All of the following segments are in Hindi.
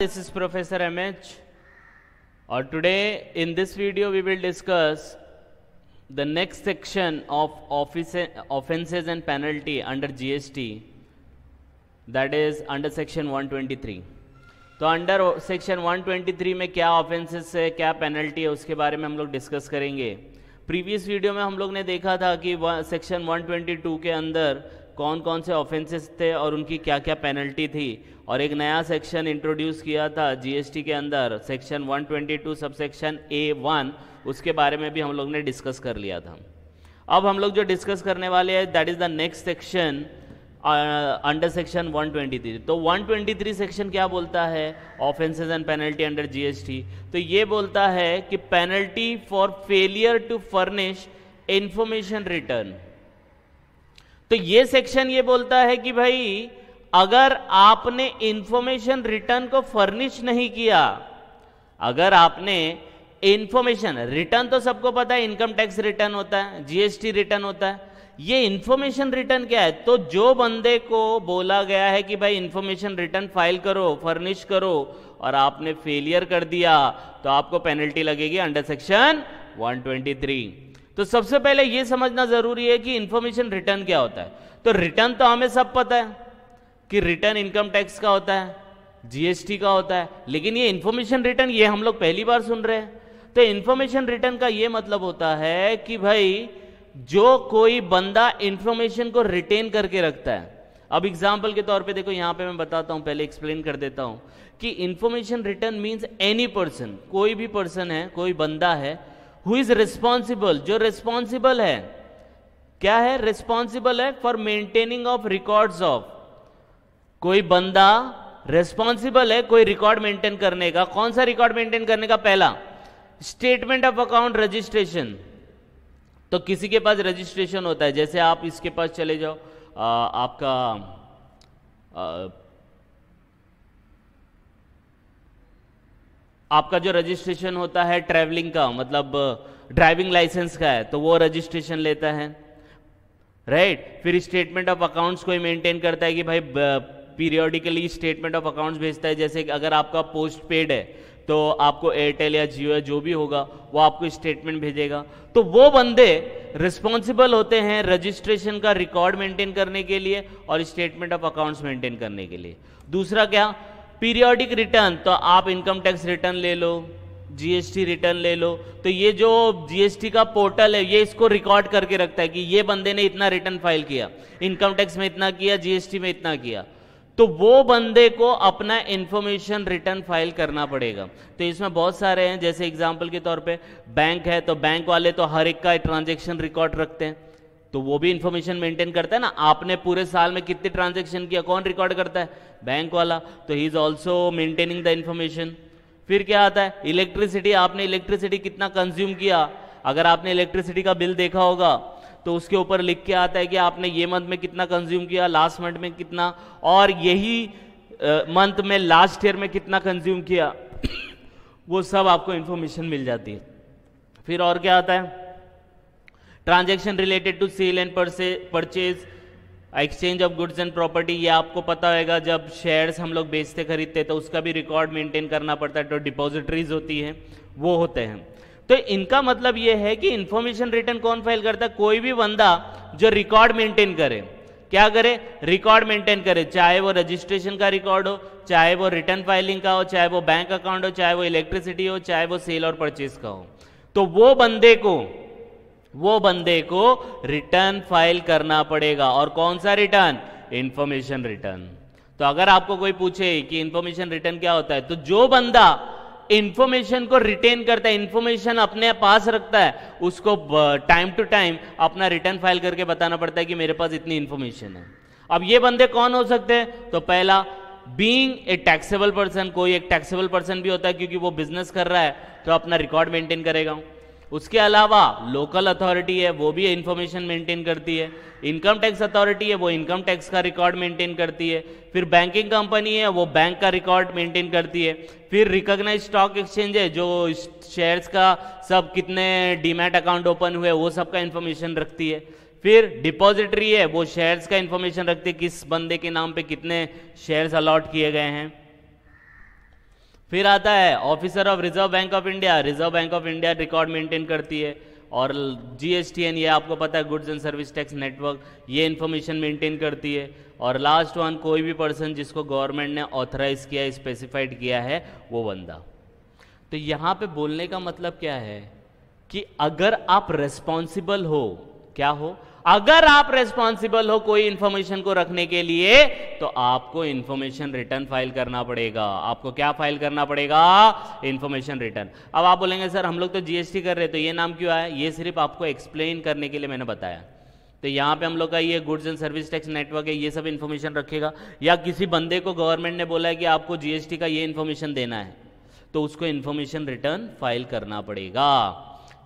This is Professor MH or today in this video we will discuss the next section of office, offenses and penalty under GST that is under section 123 तो under section 123 mein kya offenses hai kya penalty hai uske bare mein hum log discuss karenge previous video में हम लोग ने देखा था कि सेक्शन 122 के अंदर कौन कौन से ऑफेंसेस थे और उनकी क्या क्या पेनल्टी थी और एक नया सेक्शन इंट्रोड्यूस किया था जीएसटी के अंदर section 122 sub section A one उसके बारे में भी हम लोग ने डिस्कस कर लिया था अब हम लोग जो डिस्कस करने वाले हैं that is the next section under section 123 तो 123 सेक्शन क्या बोलता है offences and penalty under GST तो ये बोलता है कि penalty for failure to furnish information return तो ये सेक्शन ये बोलता है कि भाई अगर आपने इंफॉर्मेशन रिटर्न को फर्निश नहीं किया अगर आपने इंफॉर्मेशन रिटर्न तो सबको पता है इनकम टैक्स रिटर्न होता है जीएसटी रिटर्न होता है ये इंफॉर्मेशन रिटर्न क्या है तो जो बंदे को बोला गया है कि भाई इंफॉर्मेशन रिटर्न फाइल करो फर्निश करो और आपने फेलियर कर दिया तो आपको पेनल्टी लगेगी अंडर सेक्शन 123 तो सबसे पहले यह समझना जरूरी है कि इंफॉर्मेशन रिटर्न क्या होता है तो रिटर्न तो हमें सब पता है कि रिटर्न इनकम टैक्स का होता है जीएसटी का होता है लेकिन ये इन्फॉर्मेशन रिटर्न ये हम लोग पहली बार सुन रहे हैं तो इन्फॉर्मेशन रिटर्न का ये मतलब होता है कि भाई जो कोई बंदा इन्फॉर्मेशन को रिटेन करके रखता है अब एग्जाम्पल के तौर पे देखो यहां पे मैं बताता हूं पहले एक्सप्लेन कर देता हूं कि information return means any person कोई भी पर्सन है कोई बंदा है हु इज रिस्पॉन्सिबल जो रिस्पॉन्सिबल है क्या है रिस्पॉन्सिबल है for maintaining of records of कोई बंदा रेस्पॉन्सिबल है कोई रिकॉर्ड मेंटेन करने का कौन सा रिकॉर्ड मेंटेन करने का पहला स्टेटमेंट ऑफ अकाउंट रजिस्ट्रेशन तो किसी के पास रजिस्ट्रेशन होता है जैसे आप इसके पास चले जाओ आ, आपका आ, आपका जो रजिस्ट्रेशन होता है ट्रैवलिंग का मतलब ड्राइविंग लाइसेंस का है तो वो रजिस्ट्रेशन लेता है राइट right? फिर स्टेटमेंट ऑफ अकाउंट्स कोई मेंटेन करता है कि भाई पीरियोडिकली स्टेटमेंट ऑफ अकाउंट्स भेजता है जैसे कि अगर आपका पोस्ट पेड है तो आपको एयरटेल या जियो या जो भी होगा वो आपको स्टेटमेंट भेजेगा तो वो बंदे रिस्पॉन्सिबल होते हैं रजिस्ट्रेशन का रिकॉर्ड मेंटेन करने के लिए और स्टेटमेंट ऑफ अकाउंट्स मेंटेन करने के लिए दूसरा क्या पीरियोडिक रिटर्न तो आप इनकम टैक्स रिटर्न ले लो जीएसटी रिटर्न ले लो तो ये जो जीएसटी का पोर्टल है ये इसको रिकॉर्ड करके रखता है कि ये बंदे ने इतना रिटर्न फाइल किया इनकम टैक्स में इतना किया जीएसटी में इतना किया तो वो बंदे को अपना इंफॉर्मेशन रिटर्न फाइल करना पड़ेगा तो इसमें बहुत सारे हैं जैसे एग्जाम्पल के तौर पे बैंक है तो बैंक वाले तो हर एक का ट्रांजेक्शन रिकॉर्ड रखते हैं तो वो भी इंफॉर्मेशन मेंटेन करता है ना आपने पूरे साल में कितने ट्रांजेक्शन किया कौन रिकॉर्ड करता है बैंक वाला तो he is also maintaining the information फिर क्या आता है इलेक्ट्रिसिटी आपने इलेक्ट्रिसिटी कितना कंज्यूम किया अगर आपने इलेक्ट्रिसिटी का बिल देखा होगा तो उसके ऊपर लिख के आता है कि आपने ये मंथ में कितना कंज्यूम किया लास्ट मंथ में कितना और यही मंथ में लास्ट ईयर में कितना कंज्यूम किया वो सब आपको इंफॉर्मेशन मिल जाती है फिर और क्या आता है transaction related to sale and purchase exchange of goods and property ये आपको पता होगा जब शेयर्स हम लोग बेचते खरीदते तो उसका भी रिकॉर्ड मेंटेन करना पड़ता है तो डिपॉजिटरीज होती है वो होते हैं तो इनका मतलब यह है कि इंफॉर्मेशन रिटर्न कौन फाइल करता है कोई भी बंदा जो रिकॉर्ड मेंटेन करे क्या करे रिकॉर्ड मेंटेन करे चाहे वो रजिस्ट्रेशन का रिकॉर्ड हो चाहे वो रिटर्न फाइलिंग का हो चाहे वो बैंक अकाउंट हो चाहे वो इलेक्ट्रिसिटी हो चाहे वो सेल और परचेज का हो तो वो बंदे को वो बंदे को रिटर्न फाइल करना पड़ेगा और कौन सा रिटर्न इंफॉर्मेशन रिटर्न तो अगर आपको कोई पूछे कि इंफॉर्मेशन रिटर्न क्या होता है तो जो बंदा इंफॉर्मेशन को रिटेन करता है इंफॉर्मेशन अपने पास रखता है उसको टाइम टू टाइम अपना रिटर्न फाइल करके बताना पड़ता है कि मेरे पास इतनी इंफॉर्मेशन है अब ये बंदे कौन हो सकते हैं तो पहला बींग ए टैक्सेबल पर्सन कोई एक टैक्सेबल पर्सन भी होता है क्योंकि वो बिजनेस कर रहा है तो अपना रिकॉर्ड मेंटेन करेगा उसके अलावा लोकल अथॉरिटी है वो भी इंफॉर्मेशन मेंटेन करती है इनकम टैक्स अथॉरिटी है वो इनकम टैक्स का रिकॉर्ड मेंटेन करती है फिर बैंकिंग कंपनी है वो बैंक का रिकॉर्ड मेंटेन करती है फिर रिकॉग्नाइज स्टॉक एक्सचेंज है जो शेयर्स का सब कितने डीमैट अकाउंट ओपन हुए वो सब का इन्फॉर्मेशन रखती है फिर डिपॉजिटरी है वो शेयर्स का इन्फॉर्मेशन रखती है किस बंदे के नाम पे कितने शेयर्स अलॉट किए गए हैं फिर आता है officer of Reserve Bank of India Reserve Bank of India record maintain करती है और जीएसटीएन ये आपको पता है goods and service tax network ये इन्फॉर्मेशन मेंटेन करती है और लास्ट वन कोई भी पर्सन जिसको गवर्नमेंट ने ऑथराइज किया स्पेसिफाइड किया है वो बंदा तो यहाँ पे बोलने का मतलब क्या है कि अगर आप रेस्पॉन्सिबल हो क्या हो अगर आप रेस्पॉन्सिबल हो कोई इंफॉर्मेशन को रखने के लिए तो आपको इंफॉर्मेशन रिटर्न फाइल करना पड़ेगा आपको क्या फाइल करना पड़ेगा इंफॉर्मेशन रिटर्न अब आप बोलेंगे सर हम लोग तो जीएसटी कर रहे तो ये नाम क्यों आया ये सिर्फ आपको एक्सप्लेन करने के लिए मैंने बताया तो यहाँ पे हम लोग का ये goods and service tax network है ये सब इन्फॉर्मेशन रखेगा या किसी बंदे को गवर्नमेंट ने बोला है कि आपको जीएसटी का ये इन्फॉर्मेशन देना है तो उसको इन्फॉर्मेशन रिटर्न फाइल करना पड़ेगा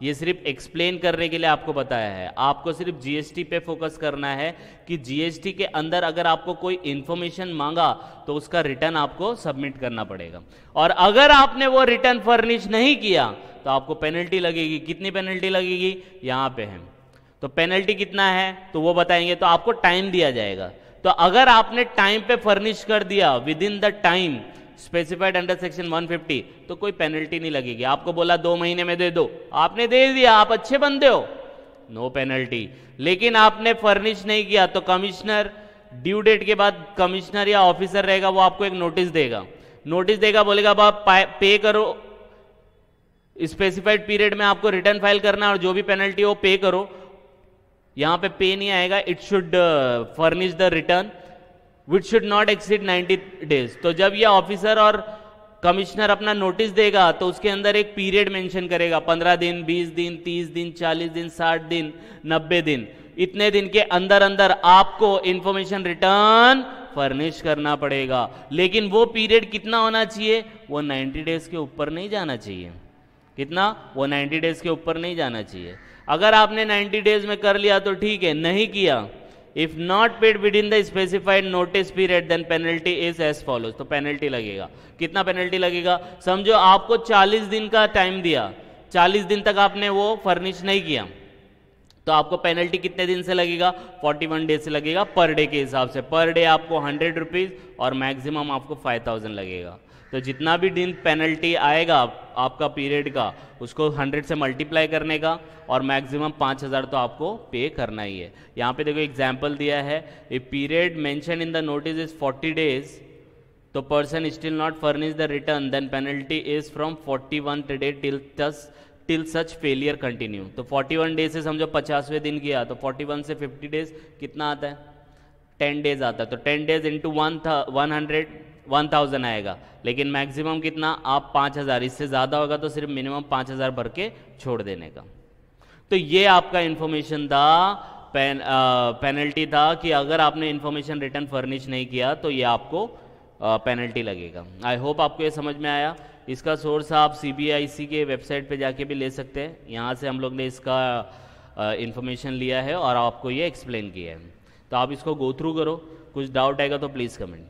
ये सिर्फ एक्सप्लेन करने के लिए आपको बताया है आपको सिर्फ जीएसटी पे फोकस करना है कि जीएसटी के अंदर अगर आपको कोई इंफॉर्मेशन मांगा तो उसका रिटर्न आपको सबमिट करना पड़ेगा और अगर आपने वो रिटर्न फर्निश नहीं किया तो आपको पेनल्टी लगेगी कितनी पेनल्टी लगेगी यहाँ पे है तो पेनल्टी कितना है तो वो बताएंगे तो आपको टाइम दिया जाएगा तो अगर आपने टाइम पे फर्निश कर दिया within the time specified under section 150 तो कोई पेनल्टी नहीं लगेगी आपको बोला दो महीने में दे दो आपने दे दिया आप अच्छे बंदे हो नो no पेनल्टी लेकिन आपने फर्निश नहीं किया तो कमिश्नर ड्यू डेट के बाद कमिश्नर या ऑफिसर रहेगा वो आपको एक नोटिस देगा नोटिस देगा बोलेगा अब आप पे करो स्पेसिफाइड पीरियड में आपको रिटर्न फाइल करना और जो भी पेनल्टी हो पे करो यहां पे पे नहीं आएगा it should furnish the return which should not exceed 90 days तो जब यह ऑफिसर और कमिश्नर अपना नोटिस देगा तो उसके अंदर एक पीरियड मेंशन करेगा 15 दिन 20 दिन 30 दिन 40 दिन 60 दिन 90 दिन इतने दिन के अंदर अंदर आपको इंफॉर्मेशन रिटर्न फर्निश करना पड़ेगा लेकिन वो पीरियड कितना होना चाहिए वो 90 डेज के ऊपर नहीं जाना चाहिए कितना वो 90 डेज के ऊपर नहीं जाना चाहिए अगर आपने 90 डेज में कर लिया तो ठीक है नहीं किया if not paid within the specified notice period then penalty is as follows तो पेनल्टी लगेगा कितना पेनल्टी लगेगा समझो आपको 40 दिन का टाइम दिया 40 दिन तक आपने वो फर्निश नहीं किया तो आपको पेनल्टी कितने दिन से लगेगा 41 डे से लगेगा पर डे के हिसाब से पर डे आपको हंड्रेड रुपीज और मैक्सिमम आपको थाउजेंड लगेगा तो जितना भी दिन पेनल्टी आएगा आपका पीरियड का उसको 100 से मल्टीप्लाई करने का और मैक्सिमम 5000 तो आपको पे करना ही है यहाँ पे देखो एग्जांपल दिया है a period mentioned in the notice is 40 days तो person still not furnish the return then penalty is from 41 day till this till such failure continue तो 41 डेज से समझो पचासवें दिन किया तो 41 से 50 डेज कितना आता है टेन डेज आता है तो ten days into one one hundred one thousand आएगा लेकिन मैक्सिमम कितना आप पाँच हज़ार इससे ज़्यादा होगा तो सिर्फ मिनिमम पाँच हज़ार भर के छोड़ देने का तो ये आपका इन्फॉर्मेशन था पेन पेनल्टी था कि अगर आपने इन्फॉर्मेशन रिटर्न फर्निश नहीं किया तो ये आपको पेनल्टी लगेगा आई होप आपको ये समझ में आया इसका सोर्स आप सी के वेबसाइट पे जाके भी ले सकते हैं यहाँ से हम लोग ने इसका इन्फॉर्मेशन लिया है और आपको ये एक्सप्लेन किया है तो आप इसको गो थ्रू करो कुछ डाउट आएगा तो प्लीज़ कमेंट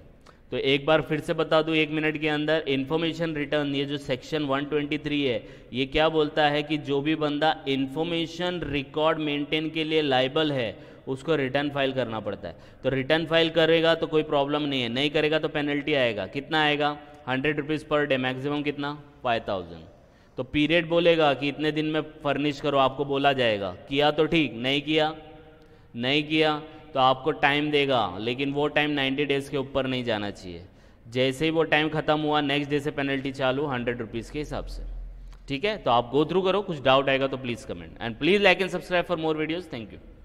तो एक बार फिर से बता दूँ एक मिनट के अंदर इन्फॉर्मेशन रिटर्न ये जो सेक्शन 123 है ये क्या बोलता है कि जो भी बंदा इन्फॉर्मेशन रिकॉर्ड मेंटेन के लिए लाइबल है उसको रिटर्न फाइल करना पड़ता है तो रिटर्न फाइल करेगा तो कोई प्रॉब्लम नहीं है नहीं करेगा तो पेनल्टी आएगा कितना आएगा hundred rupees per day maximum कितना फाइव थाउजेंड तो पीरियड बोलेगा कि इतने दिन में फर्निश करो आपको बोला जाएगा किया तो ठीक नहीं किया नहीं किया तो आपको टाइम देगा लेकिन वो टाइम 90 डेज़ के ऊपर नहीं जाना चाहिए जैसे ही वो टाइम ख़त्म हुआ नेक्स्ट डे से पेनल्टी चालू हंड्रेड रुपीज़ के हिसाब से ठीक है तो आप गो थ्रू करो कुछ डाउट आएगा तो please comment and please like and subscribe for more videos thank you